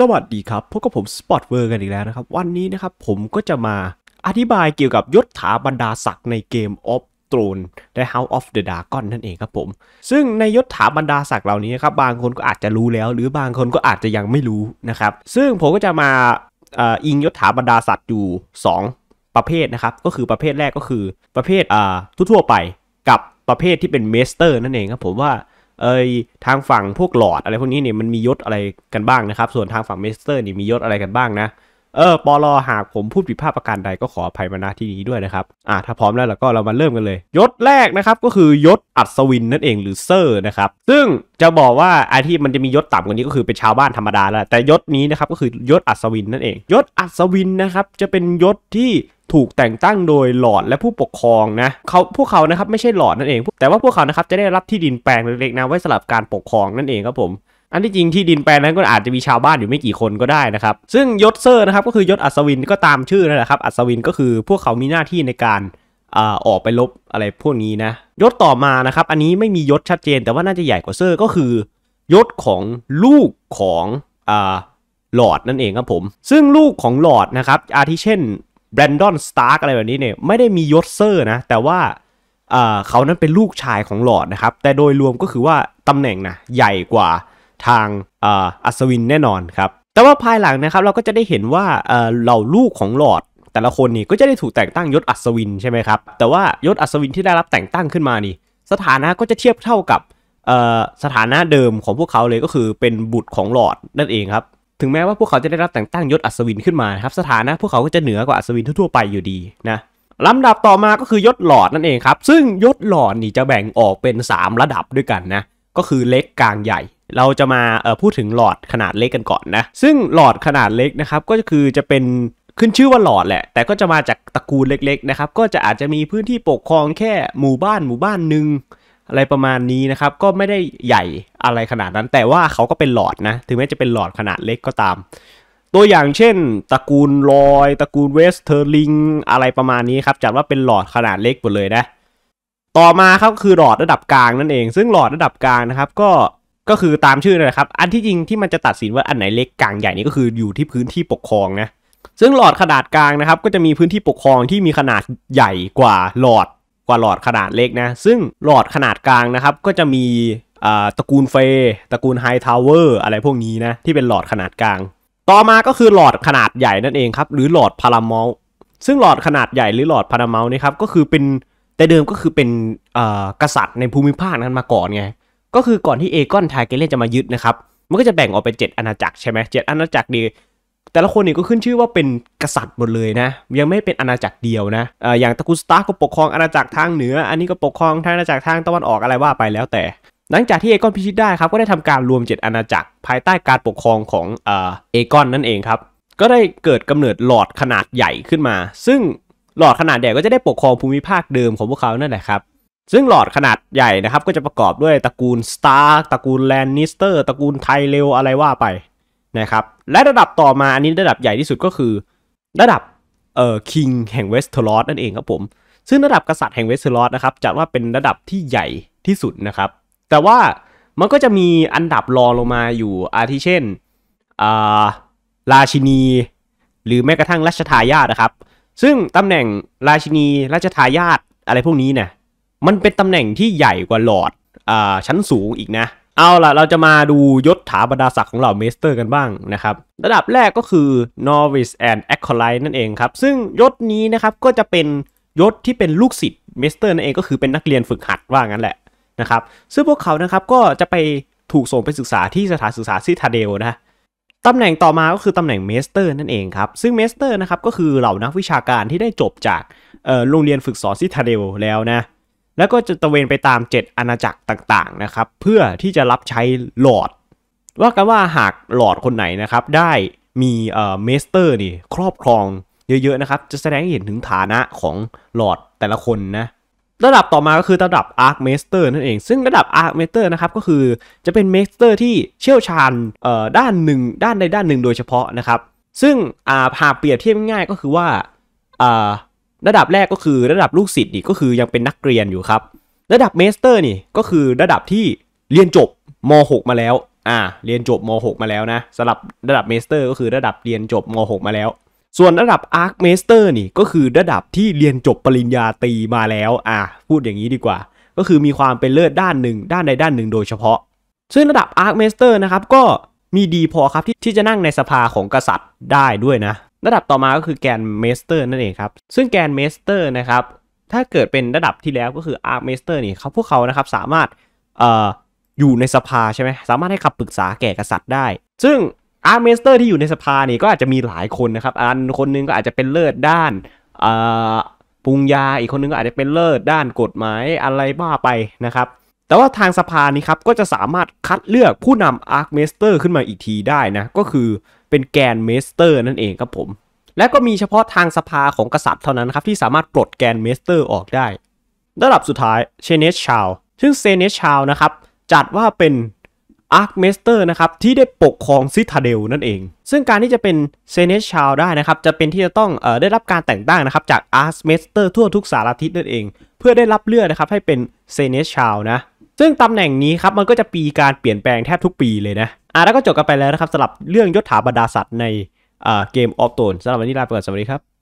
สวัสดีครับพบกับผมสปอตเวอร์กันอีกแล้วนะครับ วันนี้นะครับผมก็จะมาอธิบายเกี่ยวกับยศถาบรรดาศักดิ์ในเกม of t h r o n e และ House of the Dragon นั่นเองครับผม ซึ่งในยศถาบรรดาศักดิ์เหล่านี้นครับบางคนก็อาจจะรู้แล้ว หรือบางคนก็อาจจะยังไม่รู้นะครับซึ่งผมก็จะมาอิงยศถาบรรดาศักดิ์อยู่ 2 ประเภทนะครับก็คือประเภทแรกก็คือประเภททั่วไปกับประเภทที่เป็นเมสเตอร์นั่นเองครับผมว่าเอยทางฝั่งพวกหลอดอะไรพวกนี้เนี่ยมันมียศอะไรกันบ้างนะครับ ส่วนทางฝั่งเมสเตอร์นี่มียศอะไรกันบ้างนะเออปอลอหากผมพูดผิดพลาดประการใดก็ขออภัยมาณที่นี้ด้วยนะครับ อ่าถ้าพร้อมแล้วเราก็เรามาเริ่มกันเลย ยศแรกนะครับก็คือยศอัศวินนั่นเอง หรือเซอร์นะครับ ซึ่งจะบอกว่าอาที่มันจะมียศต่ำกว่านี้ก็คือเป็นชาวบ้านธรรมดาแล้ว แต่ยศนี้นะครับก็คือยศอัศวินนั่นเอง ยศอัศวินนะครับจะเป็นยศที่ถูกแต่งตั้งโดยหลอดและผู้ปกครองนะเขาพวกเขานะครับไม่ใช่หลอดนั่นเอง แต่ว่าพวกเขานะครับจะได้รับที่ดินแปลงเล็กๆนะไว้สำหรับการปกครองนั่นเองครับผมอันที่จริงที่ดินแปลงนั้นก็อาจจะมีชาวบ้านอยู่ไม่กี่คนก็ได้นะครับ ซึ่งยศเซอร์นะครับก็คือยศอัศวินก็ตามชื่อนั่นแหละครับ อัศวินก็คือพวกเขามีหน้าที่ในการออกไปลบอะไรพวกนี้นะยศต่อมานะครับ อันนี้ไม่มียศชัดเจน แต่ว่าน่าจะใหญ่กว่าเซอร์ก็คือ ยศของลูกของหลอดนั่นเองครับผมซึ่งลูกของหลอดนะครับอาทิเช่นแบรนดอนสตาร์กอะไรแบบนี้เนี่ยไม่ได้มียศเซอร์นะแต่ว่าเขานั้นเป็นลูกชายของหลอดนะครับแต่โดยรวมก็คือว่าตำแหน่งนะใหญ่กว่าทางอัศวินแน่นอนครับ แต่ว่าภายหลังนะครับเราก็จะได้เห็นว่าเหล่าลูกของหลอด แต่ละคนนี่ก็จะได้ถูกแต่งตั้งยศอัศวินใช่ไหมครับ แต่ว่ายศอัศวินที่ได้รับแต่งตั้งขึ้นมานี่สถานะก็จะเทียบเท่ากับสถานะเดิมของพวกเขาเลยก็คือเป็นบุตรของหลอดนั่นเองครับ ถึงแม้ว่าพวกเขาจะได้รับแต่งตั้งยศอัศวินขึ้นมาครับสถานะพวกเขาก็จะเหนือกว่าอัศวินทั่วไปอยู่ดีนะ ลำดับต่อมาก็คือยศหลอดนั่นเองครับ ซึ่งยศหลอดนี่จะแบ่งออกเป็น 3 ระดับด้วยกันนะ ก็คือเล็กกลางใหญ่เราจะมาพูดถึงหลอดขนาดเล็กกันก่อนนะ ซึ่งหลอดขนาดเล็กนะครับ ก็คือจะเป็นขึ้นชื่อว่าหลอดแหละ แต่ก็จะมาจากตระกูลเล็ก ๆนะครับ ก็จะอาจจะมีพื้นที่ปกครองแค่หมู่บ้านหมู่บ้านหนึ่งอะไรประมาณนี้นะครับ ก็ไม่ได้ใหญ่อะไรขนาดนั้น แต่ว่าเขาก็เป็นหลอดนะ ถึงแม้จะเป็นหลอดขนาดเล็กก็ตาม ตัวอย่างเช่นตระกูลลอย ตระกูลเวสเทอร์ลิงอะไรประมาณนี้ครับ จัดว่าเป็นหลอดขนาดเล็กหมดเลยนะ ต่อมาครับคือหลอดระดับกลางนั่นเอง ซึ่งหลอดระดับกลางนะครับก็ก็คือตามชื่อนะครับ อันที่จริงที่มันจะตัดสินว่าอันไหนเล็กกลางใหญ่นี่ก็คืออยู่ที่พื้นที่ปกครองนะ ซึ่งหลอดขนาดกลางนะครับก็จะมีพื้นที่ปกครองที่มีขนาดใหญ่กว่าหลอดกว่าหลอดขนาดเล็กนะ ซึ่งหลอดขนาดกลางนะครับก็จะมีตระกูลเฟย์ตระกูลไฮทาวเวอร์อะไรพวกนี้นะที่เป็นหลอดขนาดกลาง ต่อมาก็คือหลอดขนาดใหญ่นั่นเองครับหรือหลอดพารามอลซึ่งหลอดขนาดใหญ่หรือหลอดพารามอลนี่ครับก็คือเป็นแต่เดิมก็คือเป็นกษัตริย์ในภูมิภาคนั้นมาก่อนไงก็คือก่อนที่เอกอนทาเกเลนจะมายึดนะครับ มันก็จะแบ่งออกเป็นเจ็ดอาณาจักรใช่ไหมเจ็ดอาณาจักรดี แต่ละคนนี่ก็ขึ้นชื่อว่าเป็นกษัตริย์หมดเลยนะ ยังไม่เป็นอาณาจักรเดียวนะ อย่างตะกุสตาร์ก็ปกครองอาณาจักรทางเหนือ อันนี้ก็ปกครองทางอาณาจักรทางตะวันออกอะไรว่าไปแล้วแต่ หลังจากที่เอกอนพิชิตได้ครับ ก็ได้ทำการรวม 7อาณาจักรภายใต้การปกครองของเอกอนนั่นเองครับ ก็ได้เกิดกำเนิดหลอดขนาดใหญ่ขึ้นมา ซึ่งหลอดขนาดใหญ่ก็จะได้ปกครองภูมิภาคเดิมของพวกเขานั่นแหละครับซึ่งหลอดขนาดใหญ่นะครับ ก็จะประกอบด้วยตระกูลสตาร์ตระกูลแลนนิสเตอร์ตระกูลไทเรลอะไรว่าไปนะครับและระดับต่อมาอันนี้ระดับใหญ่ที่สุดก็คือ ระดับเอ่อคิงแห่งเวสเทอร์ลอสนั่นเองครับผม ซึ่งระดับกษัตริย์แห่งเวสเทอร์ลอสนะครับจัดว่าเป็นระดับที่ใหญ่ที่สุดนะครับ แต่ว่ามันก็จะมีอันดับรองลงมาอยู่อาทิเช่นอ่าราชินี หรือแม้กระทั่งราชทายาทนะครับซึ่งตำแหน่งราชินีราชทายาทอะไรพวกนี้เนี่ยมันเป็นตำแหน่งที่ใหญ่กว่าหลอดอ่าชั้นสูงอีกนะ เอาล่ะ เราจะมาดูยศถาบรรดาศักดิ์ของเหล่าเมสเตอร์กันบ้างนะครับ ระดับแรกก็คือ Novice and Acolyte นั่นเองครับ ซึ่งยศนี้นะครับก็จะเป็นยศที่เป็นลูกศิษย์เมสเตอร์นั่นเอง ก็คือเป็นนักเรียนฝึกหัดว่างั้นแหละนะครับ ซึ่งพวกเขานะครับก็จะไปถูกส่งไปศึกษาที่สถานศึกษาซิทาเดลนะตำแหน่งต่อมาก็คือตำแหน่งเมสเตอร์ นั่นเองครับ ซึ่งเมสเตอร์นะครับก็คือเหล่านักวิชาการที่ได้จบจากโรงเรียนฝึกสอนซิทาเดลแล้วนะแล้วก็จะตะเวนไปตาม 7 อาณาจักรต่างๆนะครับเพื่อที่จะรับใช้หลอด ว่ากันว่าหากหลอดคนไหนนะครับได้มีเอ่อเมสเตอร์นี่ครอบครองเยอะๆนะครับ จะแสดงให้เห็นถึงฐานะของหลอดแต่ละคนนะระดับต่อมาก็คือระดับอาร์คเมสเตอร์นั่นเอง ซึ่งระดับอาร์คเมสเตอร์นะครับก็คือจะเป็นเมสเตอร์ที่เชี่ยวชาญเอ่อด้านหนึ่ง ด้านใดด้านหนึ่งโดยเฉพาะนะครับซึ่งอ่าหากเปรียบเทียบง่ายก็คือว่าอ่าระดับแรกก็คือระดับลูกศิษย์นี่ก็คือยังเป็นนักเรียนอยู่ครับ ระดับเมสเตอร์นี่ก็คือระดับที่เรียนจบม .6 มาแล้วอ่าเรียนจบม .6 มาแล้วนะสำหรับระดับเมสเตอร์ก็คือระดับเรียนจบม .6 มาแล้ว ส่วนระดับอาร์คเมสเตอร์นี่ก็คือระดับที่เรียนจบปริญญาตรีมาแล้ว อ่าพูดอย่างนี้ดีกว่า ก็คือมีความเป็นเลิศด้านหนึ่ง ด้านใดด้านหนึ่งโดยเฉพาะ ซึ่งระดับอาร์คเมสเตอร์นะครับ ก็มีดีพอครับที่ที่จะนั่งในสภาของกษัตริย์ได้ด้วยนะระดับต่อมาก็คือแกนเมสเตอร์นั่นเองครับซึ่งแกนเมสเตอร์นะครับ ถ้าเกิดเป็นระดับที่แล้วก็คืออาร์คเมสเตอร์นี่เขาพวกเขานะครับสามารถเอ่ออยู่ในสภาใช่ไหมสามารถให้คำปรึกษาแก่กษัตริย์ได้ ซึ่งอาร์เมสเตอร์ที่อยู่ในสภานี่ก็อาจจะมีหลายคนนะครับ อันคนนึงก็อาจจะเป็นเลิศด้านปรุงยาอีกคนนึงก็อาจจะเป็นเลิศด้านกฎหมายอะไรบ้าไปนะครับแต่ว่าทางสภานี้ครับก็จะสามารถคัดเลือกผู้นำอาร์คเมสเตอร์ขึ้นมาอีกทีได้นะก็คือเป็นแกนเมสเตอร์ นั่นเองครับผม และก็มีเฉพาะทางสภาของกษัตริย์เท่านั้นครับที่สามารถปลดแกนเมสเตอร์ออกได้ระดับสุดท้ายเชเนสชาวซึ่งเซเนสชาวนะครับจัดว่าเป็นอาร์คเมสเตอร์นะครับที่ได้ปกครองซิทาเดลนั่นเอง ซึ่งการที่จะเป็นเซเนสชาวได้นะครับจะเป็นที่จะต้องออได้รับการแต่งตั้งนะครับจากอาร์คเมสเตอร์ทั่วทุกสารทิศนั่นเอง เพื่อได้รับเลือกนะครับให้เป็นเซเนสชาวนะซึ่งตำแหน่งนี้ครับมันก็จะปีการเปลี่ยนแปลงแทบทุกปีเลยนะอ่ะแล้วก็จบกันไปแล้วนะครับสำหรับเรื่องยศถาบรรดาศักดิ์ในเกมออฟโตนสำหรับวันนี้ลาไปก่อนสวัสดีครับ